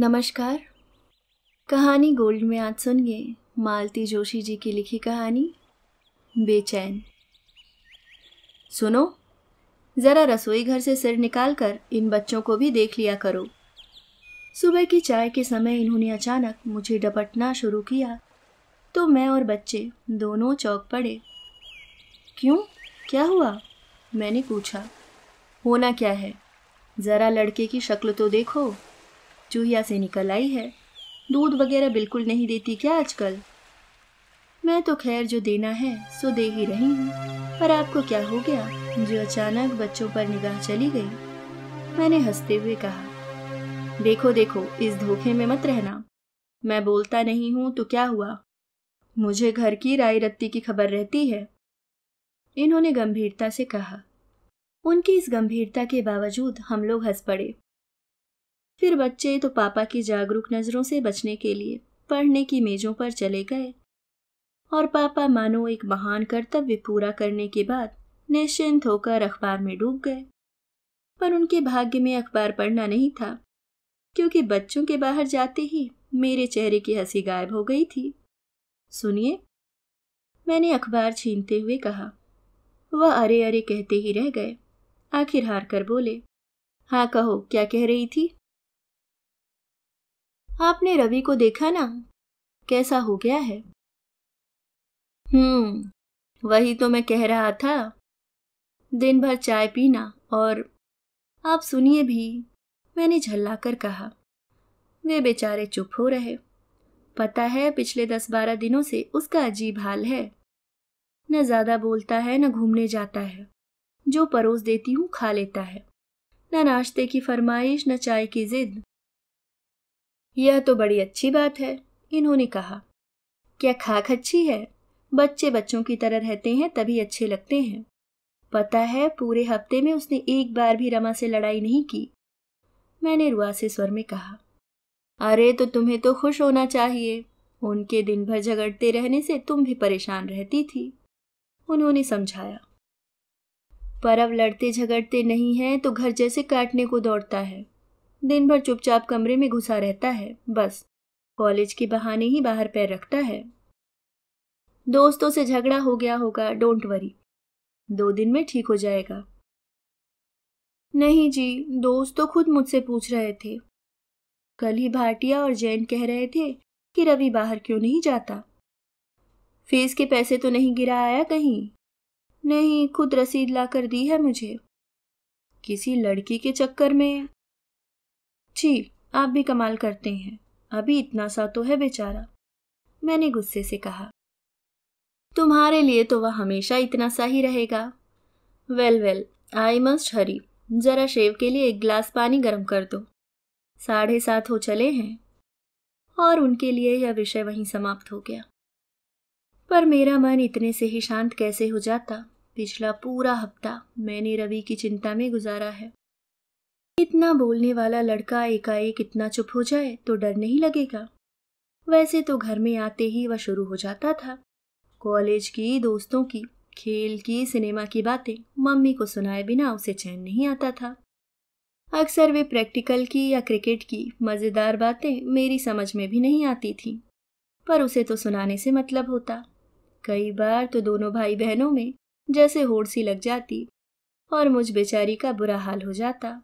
नमस्कार कहानी गोल्ड में आज सुनिए मालती जोशी जी की लिखी कहानी बेचैन सुनो ज़रा रसोई घर से सिर निकाल कर इन बच्चों को भी देख लिया करो सुबह की चाय के समय इन्होंने अचानक मुझे डपटना शुरू किया तो मैं और बच्चे दोनों चौक पड़े क्यों क्या हुआ मैंने पूछा होना क्या है ज़रा लड़के की शक्ल तो देखो चूहिया से निकल आई है दूध वगैरह बिल्कुल नहीं देती क्या आजकल मैं तो खैर जो देना है सो दे ही रही हूँ पर आपको क्या हो गया जो अचानक बच्चों पर निगाह चली गई मैंने हंसते हुए कहा देखो देखो इस धोखे में मत रहना मैं बोलता नहीं हूँ तो क्या हुआ मुझे घर की राय रत्ती की खबर रहती है इन्होंने गंभीरता से कहा उनकी इस गंभीरता के बावजूद हम लोग हंस पड़े फिर बच्चे तो पापा की जागरूक नज़रों से बचने के लिए पढ़ने की मेजों पर चले गए और पापा मानो एक महान कर्तव्य पूरा करने के बाद निश्चिंत होकर अखबार में डूब गए पर उनके भाग्य में अखबार पढ़ना नहीं था क्योंकि बच्चों के बाहर जाते ही मेरे चेहरे की हंसी गायब हो गई थी सुनिए मैंने अखबार छीनते हुए कहा वह अरे अरे कहते ही रह गए आखिर हार कर बोले हाँ कहो क्या कह रही थी आपने रवि को देखा ना कैसा हो गया है हम्म वही तो मैं कह रहा था दिन भर चाय पीना और आप सुनिए भी मैंने झल्ला कर कहा वे बेचारे चुप हो रहे पता है पिछले दस बारह दिनों से उसका अजीब हाल है न ज़्यादा बोलता है न घूमने जाता है जो परोस देती हूँ खा लेता है न नाश्ते की फरमाइश न चाय की जिद यह तो बड़ी अच्छी बात है इन्होंने कहा क्या खाक अच्छी है बच्चे बच्चों की तरह रहते हैं तभी अच्छे लगते हैं पता है पूरे हफ्ते में उसने एक बार भी रमा से लड़ाई नहीं की मैंने रुआ से स्वर में कहा अरे तो तुम्हें तो खुश होना चाहिए उनके दिन भर झगड़ते रहने से तुम भी परेशान रहती थी उन्होंने समझाया पर अब लड़ते झगड़ते नहीं है तो घर जैसे काटने को दौड़ता है दिन भर चुपचाप कमरे में घुसा रहता है बस कॉलेज के बहाने ही बाहर पैर रखता है दोस्तों से झगड़ा हो गया होगा डोंट वरी दो दिन में ठीक हो जाएगा नहीं जी दोस्त तो खुद मुझसे पूछ रहे थे कल ही भाटिया और जैन कह रहे थे कि रवि बाहर क्यों नहीं जाता फीस के पैसे तो नहीं गिरा आया कहीं नहीं खुद रसीद ला कर दी है मुझे किसी लड़की के चक्कर में छी आप भी कमाल करते हैं अभी इतना सा तो है बेचारा मैंने गुस्से से कहा तुम्हारे लिए तो वह हमेशा इतना सा ही रहेगा well well I must hurry जरा शेव के लिए एक गिलास पानी गर्म कर दो साढ़े सात हो चले हैं और उनके लिए यह विषय वहीं समाप्त हो गया पर मेरा मन इतने से ही शांत कैसे हो जाता पिछला पूरा हफ्ता मैंने रवि की चिंता में गुजारा है इतना बोलने वाला लड़का एकाएक इतना चुप हो जाए तो डर नहीं लगेगा वैसे तो घर में आते ही वह शुरू हो जाता था कॉलेज की दोस्तों की खेल की सिनेमा की बातें मम्मी को सुनाए बिना उसे चैन नहीं आता था अक्सर वे प्रैक्टिकल की या क्रिकेट की मज़ेदार बातें मेरी समझ में भी नहीं आती थीं पर उसे तो सुनाने से मतलब होता कई बार तो दोनों भाई बहनों में जैसे होड़ सी लग जाती और मुझ बेचारी का बुरा हाल हो जाता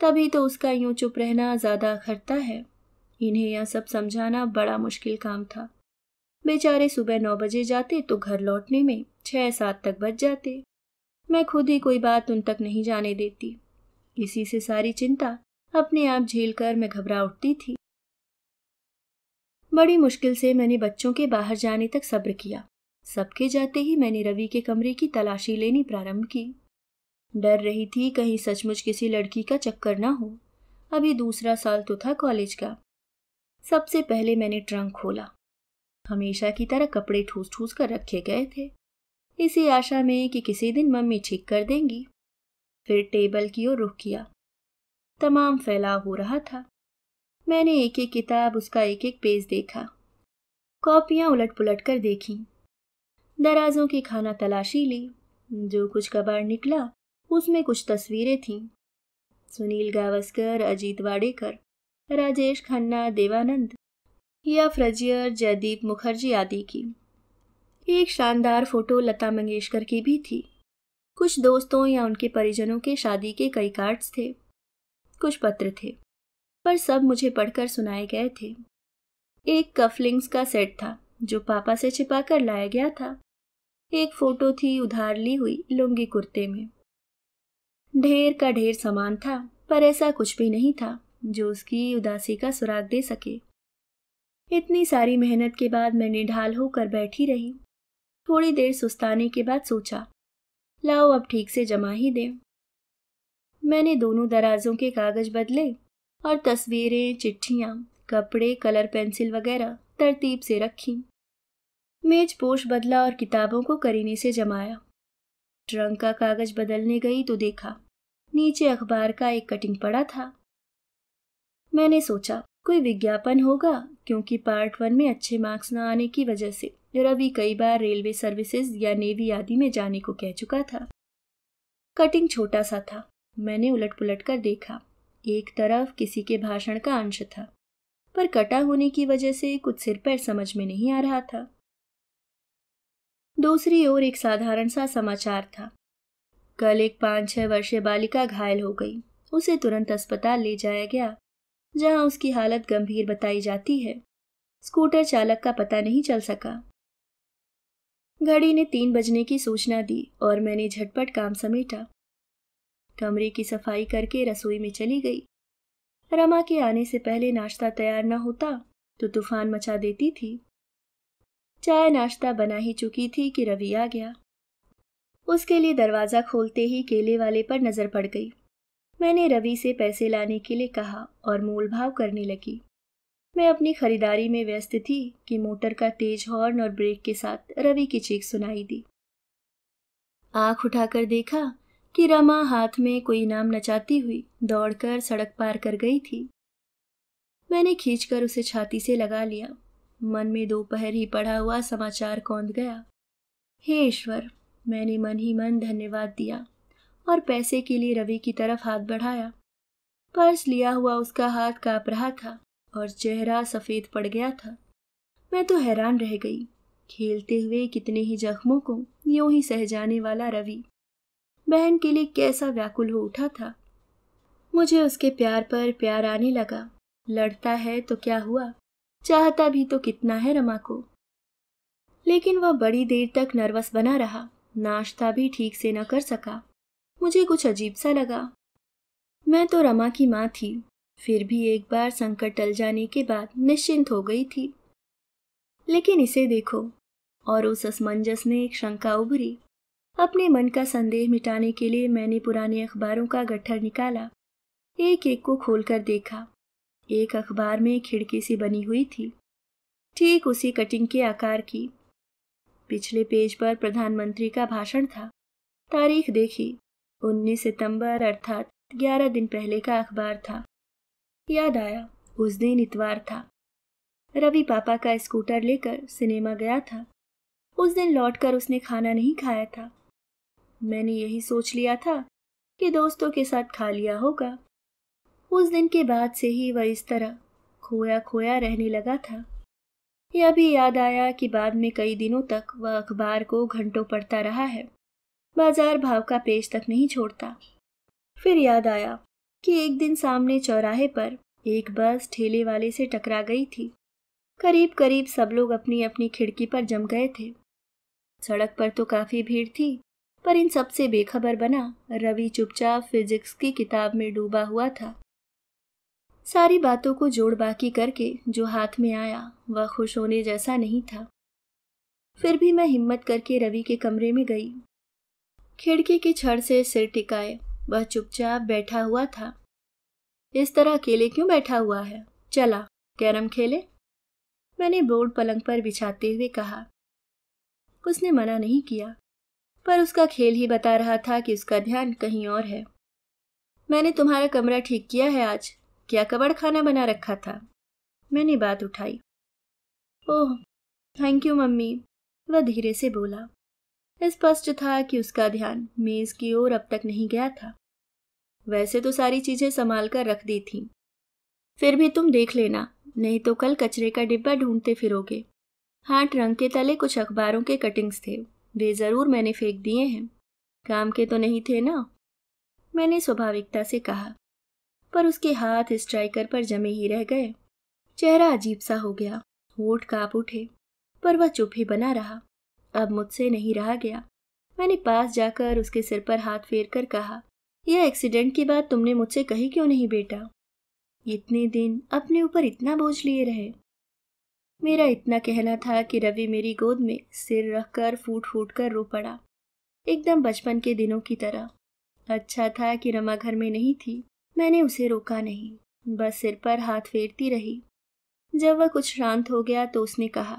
तभी तो उसका यूं चुप रहना ज़्यादा खरता है इन्हें यह सब समझाना बड़ा मुश्किल काम था बेचारे सुबह नौ बजे जाते तो घर लौटने में छह सात तक बच जाते मैं खुद ही कोई बात उन तक नहीं जाने देती इसी से सारी चिंता अपने आप झेल कर मैं घबरा उठती थी बड़ी मुश्किल से मैंने बच्चों के बाहर जाने तक सब्र किया सबके जाते ही मैंने रवि के कमरे की तलाशी लेनी प्रारंभ की डर रही थी कहीं सचमुच किसी लड़की का चक्कर ना हो अभी दूसरा साल तो था कॉलेज का सबसे पहले मैंने ट्रंक खोला हमेशा की तरह कपड़े ठूस ठूस कर रखे गए थे इसी आशा में कि किसी दिन मम्मी ठीक कर देंगी फिर टेबल की ओर रुख किया तमाम फैलाव हो रहा था मैंने एक एक किताब उसका एक एक पेज देखा कॉपियां उलट पुलट कर देखी दराजों की खाना तलाशी ली जो कुछ कबाड़ निकला उसमें कुछ तस्वीरें थीं सुनील गावस्कर अजीत वाडेकर राजेश खन्ना देवानंद या फ्रजियर जयदीप मुखर्जी आदि की एक शानदार फोटो लता मंगेशकर की भी थी कुछ दोस्तों या उनके परिजनों के शादी के कई कार्ड्स थे कुछ पत्र थे पर सब मुझे पढ़कर सुनाए गए थे एक कफलिंग्स का सेट था जो पापा से छिपा कर लाया गया था एक फोटो थी उधार ली हुई लुंगी कुर्ते में ढेर का ढेर सामान था पर ऐसा कुछ भी नहीं था जो उसकी उदासी का सुराग दे सके इतनी सारी मेहनत के बाद मैंने ढाल होकर बैठी रही थोड़ी देर सुस्ताने के बाद सोचा लाओ अब ठीक से जमा ही दे मैंने दोनों दराजों के कागज बदले और तस्वीरें चिट्ठियाँ कपड़े कलर पेंसिल वगैरह तरतीब से रखी मेज पोश बदला और किताबों को करीने से जमाया ट्रंक का कागज बदलने गई तो देखा नीचे अखबार का एक कटिंग पड़ा था मैंने सोचा कोई विज्ञापन होगा क्योंकि पार्ट वन में अच्छे मार्क्स न आने की वजह से रवि कई बार रेलवे सर्विसेज या नेवी आदि में जाने को कह चुका था कटिंग छोटा सा था मैंने उलट पुलट कर देखा एक तरफ किसी के भाषण का अंश था पर कटा होने की वजह से कुछ सिर पर समझ में नहीं आ रहा था दूसरी ओर एक साधारण सा समाचार था कल एक पाँच छह वर्षीय बालिका घायल हो गई उसे तुरंत अस्पताल ले जाया गया जहां उसकी हालत गंभीर बताई जाती है स्कूटर चालक का पता नहीं चल सका घड़ी ने तीन बजने की सूचना दी और मैंने झटपट काम समेटा कमरे की सफाई करके रसोई में चली गई रमा के आने से पहले नाश्ता तैयार न होता तो तूफान मचा देती थी चाय नाश्ता बना ही चुकी थी कि रवि आ गया उसके लिए दरवाज़ा खोलते ही केले वाले पर नज़र पड़ गई मैंने रवि से पैसे लाने के लिए कहा और मोल भाव करने लगी मैं अपनी खरीदारी में व्यस्त थी कि मोटर का तेज हॉर्न और ब्रेक के साथ रवि की चीख सुनाई दी आंख उठाकर देखा कि रमा हाथ में कोई इनाम नचाती हुई दौड़कर सड़क पार कर गई थी मैंने खींचकर उसे छाती से लगा लिया मन में दोपहर ही पड़ा हुआ समाचार कौंध गया हे ईश्वर मैंने मन ही मन धन्यवाद दिया और पैसे के लिए रवि की तरफ हाथ बढ़ाया पर्स लिया हुआ उसका हाथ काँप रहा था और चेहरा सफ़ेद पड़ गया था मैं तो हैरान रह गई खेलते हुए कितने ही जख्मों को यूं ही सह जाने वाला रवि बहन के लिए कैसा व्याकुल हो उठा था मुझे उसके प्यार पर प्यार आने लगा लड़ता है तो क्या हुआ चाहता भी तो कितना है रमा को लेकिन वह बड़ी देर तक नर्वस बना रहा नाश्ता भी ठीक से न कर सका मुझे कुछ अजीब सा लगा मैं तो रमा की माँ थी फिर भी एक बार संकट टल जाने के बाद निश्चिंत हो गई थी लेकिन इसे देखो और उस असमंजस में एक शंका उभरी अपने मन का संदेह मिटाने के लिए मैंने पुराने अखबारों का गट्ठर निकाला एक एक को खोलकर देखा एक अखबार में खिड़की सी बनी हुई थी ठीक उसी कटिंग के आकार की पिछले पेज पर प्रधानमंत्री का भाषण था तारीख देखी 19 सितंबर अर्थात 11 दिन पहले का अखबार था याद आया उस दिन इतवार था रवि पापा का स्कूटर लेकर सिनेमा गया था उस दिन लौटकर उसने खाना नहीं खाया था मैंने यही सोच लिया था कि दोस्तों के साथ खा लिया होगा उस दिन के बाद से ही वह इस तरह खोया खोया रहने लगा था यह भी याद आया कि बाद में कई दिनों तक वह अखबार को घंटों पढ़ता रहा है बाजार भाव का पेज तक नहीं छोड़ता फिर याद आया कि एक दिन सामने चौराहे पर एक बस ठेले वाले से टकरा गई थी करीब करीब सब लोग अपनी अपनी खिड़की पर जम गए थे सड़क पर तो काफ़ी भीड़ थी पर इन सबसे बेखबर बना रवि चुपचाप फिजिक्स की किताब में डूबा हुआ था सारी बातों को जोड़ बाकी करके जो हाथ में आया वह खुश होने जैसा नहीं था फिर भी मैं हिम्मत करके रवि के कमरे में गई खिड़की की छड़ से सिर टिकाए वह चुपचाप बैठा हुआ था इस तरह अकेले क्यों बैठा हुआ है चला कैरम खेले मैंने बोर्ड पलंग पर बिछाते हुए कहा उसने मना नहीं किया पर उसका खेल ही बता रहा था कि उसका ध्यान कहीं और है मैंने तुम्हारा कमरा ठीक किया है आज क्या कबाड़ खाना बना रखा था मैंने बात उठाई ओह थैंक यू मम्मी वह धीरे से बोला स्पष्ट था कि उसका ध्यान मेज की ओर अब तक नहीं गया था वैसे तो सारी चीजें संभाल कर रख दी थी फिर भी तुम देख लेना नहीं तो कल कचरे का डिब्बा ढूंढते फिरोगे हाँ ट्रंक के तले कुछ अखबारों के कटिंग्स थे वे ज़रूर मैंने फेंक दिए हैं काम के तो नहीं थे ना मैंने स्वाभाविकता से कहा पर उसके हाथ स्ट्राइकर पर जमे ही रह गए चेहरा अजीब सा हो गया होठ काप उठे पर वह चुप ही बना रहा अब मुझसे नहीं रहा गया मैंने पास जाकर उसके सिर पर हाथ फेर कर कहा यह एक्सीडेंट की बात तुमने मुझसे कही क्यों नहीं बेटा इतने दिन अपने ऊपर इतना बोझ लिए रहे मेरा इतना कहना था कि रवि मेरी गोद में सिर रख कर फूट फूट कर रो पड़ा एकदम बचपन के दिनों की तरह अच्छा था कि रमा घर में नहीं थी मैंने उसे रोका नहीं बस सिर पर हाथ फेरती रही जब वह कुछ शांत हो गया तो उसने कहा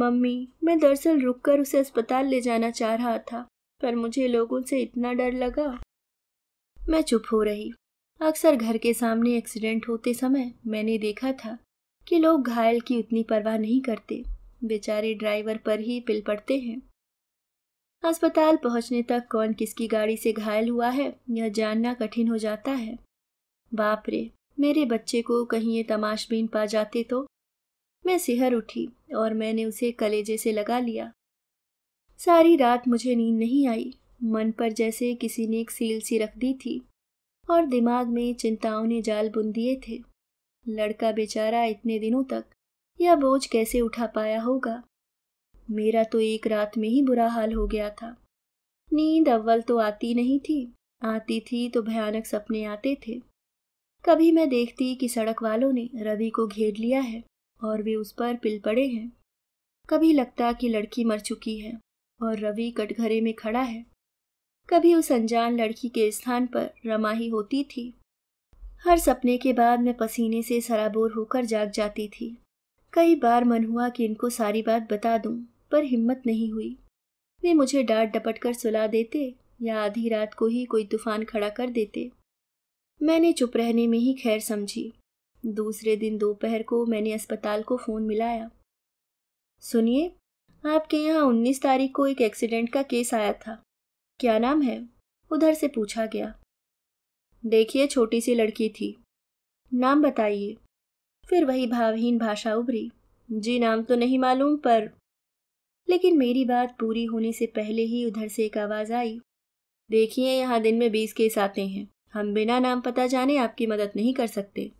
मम्मी मैं दरअसल रुककर उसे अस्पताल ले जाना चाह रहा था पर मुझे लोगों से इतना डर लगा मैं चुप हो रही अक्सर घर के सामने एक्सीडेंट होते समय मैंने देखा था कि लोग घायल की उतनी परवाह नहीं करते बेचारे ड्राइवर पर ही पिल पड़ते हैं अस्पताल पहुंचने तक कौन किसकी गाड़ी से घायल हुआ है यह जानना कठिन हो जाता है बाप रे मेरे बच्चे को कहीं ये तमाशबीन पा जाते तो मैं सिहर उठी और मैंने उसे कलेजे से लगा लिया सारी रात मुझे नींद नहीं आई मन पर जैसे किसी ने एक सील सी रख दी थी और दिमाग में चिंताओं ने जाल बुन दिए थे लड़का बेचारा इतने दिनों तक यह बोझ कैसे उठा पाया होगा मेरा तो एक रात में ही बुरा हाल हो गया था नींद अव्वल तो आती नहीं थी आती थी तो भयानक सपने आते थे कभी मैं देखती कि सड़क वालों ने रवि को घेर लिया है और वे उस पर पिल पड़े हैं कभी लगता कि लड़की मर चुकी है और रवि कटघरे में खड़ा है कभी उस अनजान लड़की के स्थान पर रमा ही होती थी हर सपने के बाद मैं पसीने से सराबोर होकर जाग जाती थी कई बार मन हुआ कि इनको सारी बात बता दूं, पर हिम्मत नहीं हुई वे मुझे डांट डपट कर सुला देते या आधी रात को ही कोई तूफान खड़ा कर देते मैंने चुप रहने में ही खैर समझी दूसरे दिन दोपहर को मैंने अस्पताल को फ़ोन मिलाया सुनिए आपके यहाँ उन्नीस तारीख को एक एक्सीडेंट का केस आया था क्या नाम है उधर से पूछा गया देखिए छोटी सी लड़की थी नाम बताइए फिर वही भावहीन भाषा उभरी जी नाम तो नहीं मालूम पर लेकिन मेरी बात पूरी होने से पहले ही उधर से एक आवाज़ आई देखिए यहाँ दिन में बीस केस आते हैं हम बिना नाम पता जाने आपकी मदद नहीं कर सकते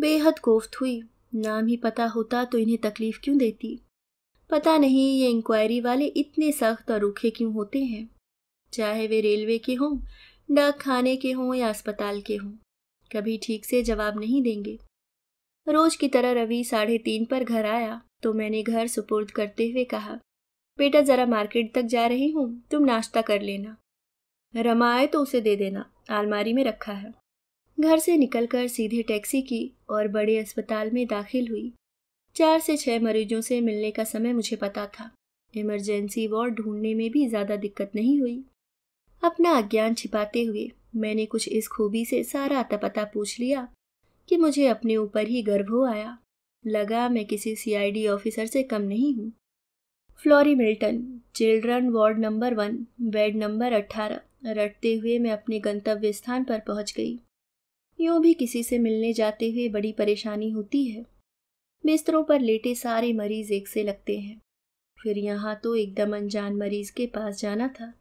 बेहद कोफ्त हुई नाम ही पता होता तो इन्हें तकलीफ़ क्यों देती पता नहीं ये इंक्वायरी वाले इतने सख्त और रूखे क्यों होते हैं चाहे वे रेलवे के हों डाक खाने के हों या अस्पताल के हों कभी ठीक से जवाब नहीं देंगे रोज की तरह रवि साढ़े तीन पर घर आया तो मैंने घर सुपुर्द करते हुए कहा बेटा जरा मार्केट तक जा रही हूँ तुम नाश्ता कर लेना रमा आए तो उसे दे देना आलमारी में रखा है घर से निकलकर सीधे टैक्सी की और बड़े अस्पताल में दाखिल हुई चार से छः मरीजों से मिलने का समय मुझे पता था इमरजेंसी वार्ड ढूंढने में भी ज़्यादा दिक्कत नहीं हुई अपना अज्ञान छिपाते हुए मैंने कुछ इस खूबी से सारा अता पूछ लिया कि मुझे अपने ऊपर ही गर्व हो आया लगा मैं किसी सीआईडी ऑफिसर से कम नहीं हूँ Flory Milton children ward number one bed number अट्ठारह रटते हुए मैं अपने गंतव्य स्थान पर पहुंच गई यूँ भी किसी से मिलने जाते हुए बड़ी परेशानी होती है बिस्तरों पर लेटे सारे मरीज एक से लगते हैं फिर यहाँ तो एकदम अनजान मरीज के पास जाना था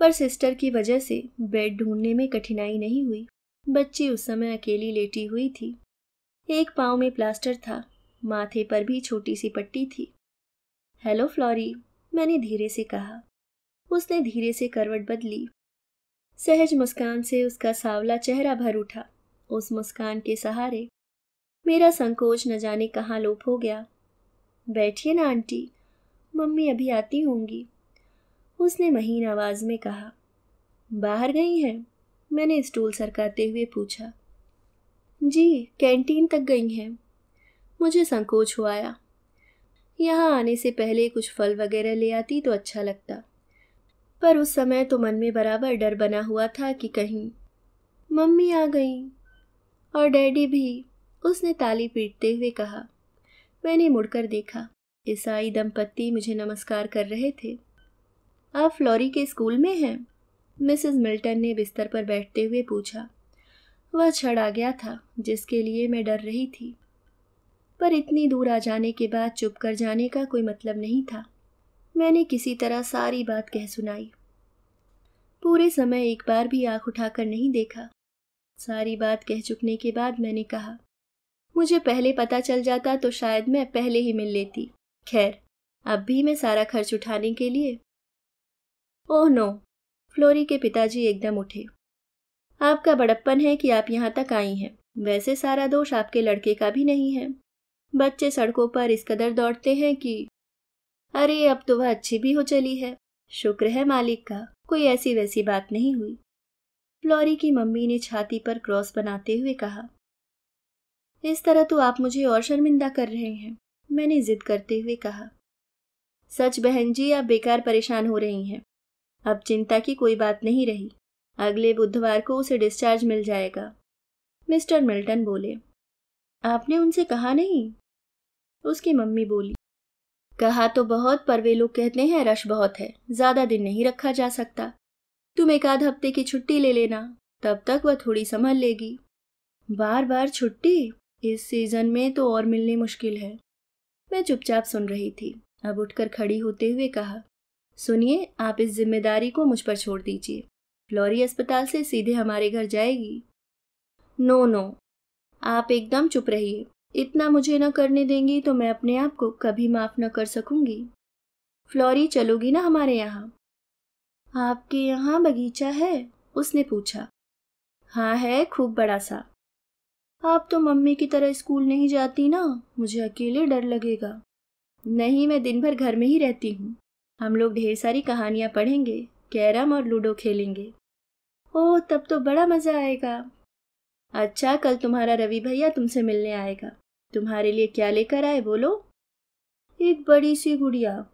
पर सिस्टर की वजह से बेड ढूंढने में कठिनाई नहीं हुई बच्ची उस समय अकेली लेटी हुई थी एक पाँव में प्लास्टर था माथे पर भी छोटी सी पट्टी थी हेलो फ्लॉरी मैंने धीरे से कहा उसने धीरे से करवट बदली सहज मुस्कान से उसका सावला चेहरा भर उठा उस मुस्कान के सहारे मेरा संकोच न जाने कहाँ लोप हो गया बैठिए ना आंटी मम्मी अभी आती होंगी उसने महीन आवाज़ में कहा बाहर गई हैं मैंने स्टूल सरकाते हुए पूछा जी कैंटीन तक गई हैं मुझे संकोच हुआ आया यहाँ आने से पहले कुछ फल वगैरह ले आती तो अच्छा लगता पर उस समय तो मन में बराबर डर बना हुआ था कि कहीं मम्मी आ गई और डैडी भी उसने ताली पीटते हुए कहा मैंने मुड़कर देखा ईसाई दंपत्ति मुझे नमस्कार कर रहे थे आप फ्लोरी के स्कूल में हैं मिसेस मिल्टन ने बिस्तर पर बैठते हुए पूछा वह छड़ आ गया था जिसके लिए मैं डर रही थी पर इतनी दूर आ जाने के बाद चुप कर जाने का कोई मतलब नहीं था मैंने किसी तरह सारी बात कह सुनाई पूरे समय एक बार भी आंख उठाकर नहीं देखा सारी बात कह चुकने के बाद मैंने कहा मुझे पहले पता चल जाता तो शायद मैं पहले ही मिल लेती खैर अब भी मैं सारा खर्च उठाने के लिए ओह नो फ्लोरी के पिताजी एकदम उठे आपका बड़प्पन है कि आप यहाँ तक आई हैं वैसे सारा दोष आपके लड़के का भी नहीं है बच्चे सड़कों पर इस कदर दौड़ते हैं कि अरे अब तो वह अच्छी भी हो चली है शुक्र है मालिक का कोई ऐसी वैसी बात नहीं हुई फ्लोरी की मम्मी ने छाती पर क्रॉस बनाते हुए कहा इस तरह तो आप मुझे और शर्मिंदा कर रहे हैं मैंने जिद करते हुए कहा सच बहन जी आप बेकार परेशान हो रही हैं अब चिंता की कोई बात नहीं रही अगले बुधवार को उसे डिस्चार्ज मिल जाएगा मिस्टर मिल्टन बोले आपने उनसे कहा नहीं उसकी मम्मी बोली कहा तो बहुत पर वे लोग कहते हैं रश बहुत है ज्यादा दिन नहीं रखा जा सकता तुम एक आध हफ्ते की छुट्टी ले लेना तब तक वह थोड़ी संभल लेगी बार बार छुट्टी इस सीजन में तो और मिलनी मुश्किल है मैं चुपचाप सुन रही थी अब उठकर खड़ी होते हुए कहा सुनिए आप इस जिम्मेदारी को मुझ पर छोड़ दीजिए लॉरी अस्पताल से सीधे हमारे घर जाएगी नो नो आप एकदम चुप रहिए इतना मुझे न करने देंगी तो मैं अपने आप को कभी माफ़ न कर सकूंगी फ्लोरी चलोगी ना हमारे यहाँ आपके यहाँ बगीचा है उसने पूछा हाँ है खूब बड़ा सा आप तो मम्मी की तरह स्कूल नहीं जाती ना मुझे अकेले डर लगेगा नहीं मैं दिन भर घर में ही रहती हूँ हम लोग ढेर सारी कहानियाँ पढ़ेंगे कैरम और लूडो खेलेंगे ओह तब तो बड़ा मज़ा आएगा अच्छा कल तुम्हारा रवि भैया तुमसे मिलने आएगा तुम्हारे लिए क्या लेकर आए बोलो एक बड़ी सी गुड़िया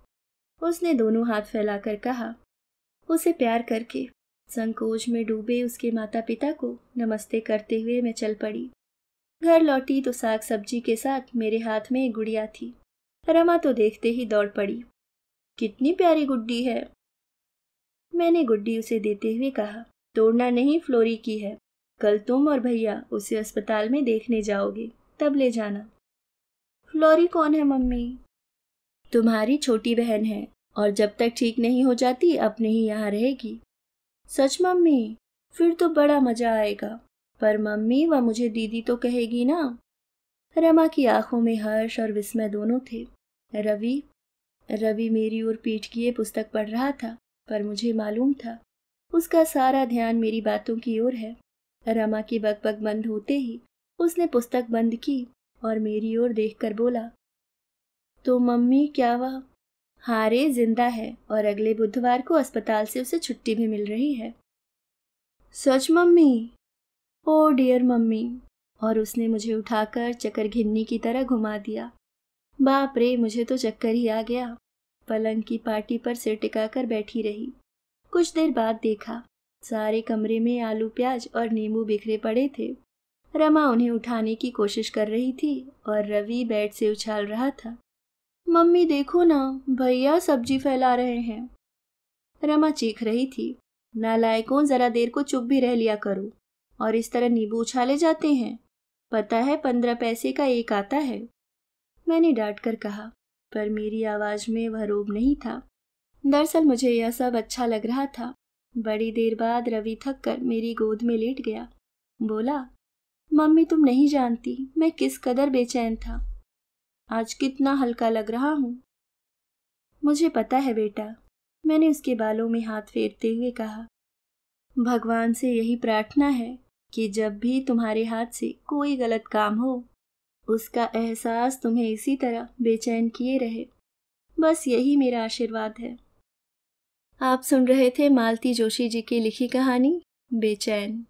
उसने दोनों हाथ फैलाकर कहा उसे प्यार करके संकोच में डूबे उसके माता पिता को नमस्ते करते हुए मैं चल पड़ी घर लौटी तो साग सब्जी के साथ मेरे हाथ में एक गुड़िया थी रमा तो देखते ही दौड़ पड़ी कितनी प्यारी गुड्डी है मैंने गुड्डी उसे देते हुए कहा तोड़ना नहीं फ्लोरी की है कल तुम और भैया उसे अस्पताल में देखने जाओगे तब ले जाना लॉरी कौन है मम्मी तुम्हारी छोटी बहन है और जब तक ठीक नहीं हो जाती अपने ही यहाँ रहेगी सच मम्मी फिर तो बड़ा मज़ा आएगा पर मम्मी व मुझे दीदी तो कहेगी ना रमा की आंखों में हर्ष और विस्मय दोनों थे रवि रवि मेरी ओर पीठ किए पुस्तक पढ़ रहा था पर मुझे मालूम था उसका सारा ध्यान मेरी बातों की ओर है रमा की बकबक बंद होते ही उसने पुस्तक बंद की और मेरी ओर देखकर बोला तो मम्मी क्या वह हारे जिंदा है और अगले बुधवार को अस्पताल से उसे छुट्टी भी मिल रही है सच मम्मी ओ डियर मम्मी और उसने मुझे उठाकर चक्कर घिन्नी की तरह घुमा दिया बाप रे मुझे तो चक्कर ही आ गया पलंग की पार्टी पर सिर टिकाकर बैठी रही कुछ देर बाद देखा सारे कमरे में आलू प्याज और नींबू बिखरे पड़े थे रमा उन्हें उठाने की कोशिश कर रही थी और रवि बेड से उछाल रहा था मम्मी देखो ना भैया सब्जी फैला रहे हैं रमा चीख रही थी नालायकों जरा देर को चुप भी रह लिया करो और इस तरह नींबू उछाले जाते हैं पता है पंद्रह पैसे का एक आता है मैंने डांट कर कहा पर मेरी आवाज़ में वह रोब नहीं था दरअसल मुझे यह सब अच्छा लग रहा था बड़ी देर बाद रवि थक कर मेरी गोद में लेट गया बोला मम्मी तुम नहीं जानती मैं किस कदर बेचैन था आज कितना हल्का लग रहा हूँ मुझे पता है बेटा मैंने उसके बालों में हाथ फेरते हुए कहा भगवान से यही प्रार्थना है कि जब भी तुम्हारे हाथ से कोई गलत काम हो उसका एहसास तुम्हें इसी तरह बेचैन किए रहे बस यही मेरा आशीर्वाद है आप सुन रहे थे मालती जोशी जी की लिखी कहानी बेचैन